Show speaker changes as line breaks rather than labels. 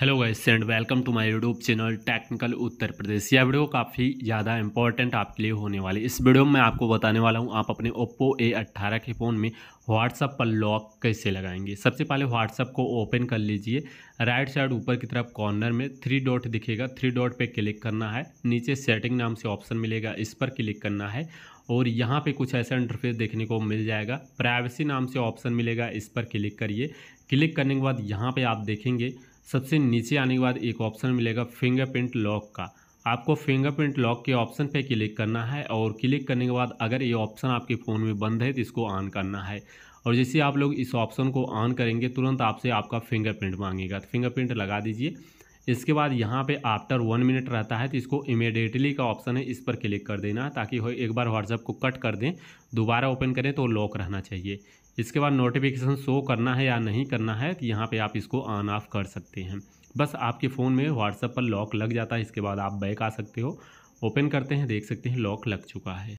hello guys and welcome to my YouTube channel technical Uttar Pradesh यह video काफ़ी ज़्यादा important आपके लिए होने वाली इस वीडियो में मैं आपको बताने वाला हूं आप अपने ओप्पो ए अट्ठारह के फ़ोन में व्हाट्सअप पर लॉक कैसे लगाएंगे सबसे पहले व्हाट्सअप को ओपन कर लीजिए राइट साइड ऊपर की तरफ कॉर्नर में थ्री डॉट दिखेगा थ्री डॉट पर क्लिक करना है नीचे सेटिंग नाम से ऑप्शन मिलेगा इस पर क्लिक करना है और यहाँ पे कुछ ऐसा इंटरफेस देखने को मिल जाएगा प्राइवेसी नाम से ऑप्शन मिलेगा इस पर क्लिक करिए क्लिक करने के बाद यहाँ पे आप देखेंगे सबसे नीचे आने के बाद एक ऑप्शन मिलेगा फिंगरप्रिंट लॉक का आपको फिंगरप्रिंट लॉक के ऑप्शन पे क्लिक करना है और क्लिक करने के बाद अगर ये ऑप्शन आपके फ़ोन में बंद है तो इसको ऑन करना है और जैसे आप लोग इस ऑप्शन को ऑन करेंगे तुरंत आपसे आपका फिंगरप्रिंट मांगेगा तो फिंगरप्रिंट लगा दीजिए इसके बाद यहाँ पे आफ्टर वन मिनट रहता है तो इसको इमेडिएटली का ऑप्शन है इस पर क्लिक कर देना ताकि हो एक बार व्हाट्सएप को कट कर दें दोबारा ओपन करें तो लॉक रहना चाहिए इसके बाद नोटिफिकेशन शो करना है या नहीं करना है तो यहाँ पर आप इसको ऑन ऑफ कर सकते हैं बस आपके फ़ोन में व्हाट्सएप पर लॉक लग जाता है इसके बाद आप बैक आ सकते हो ओपन करते हैं देख सकते हैं लॉक लग चुका है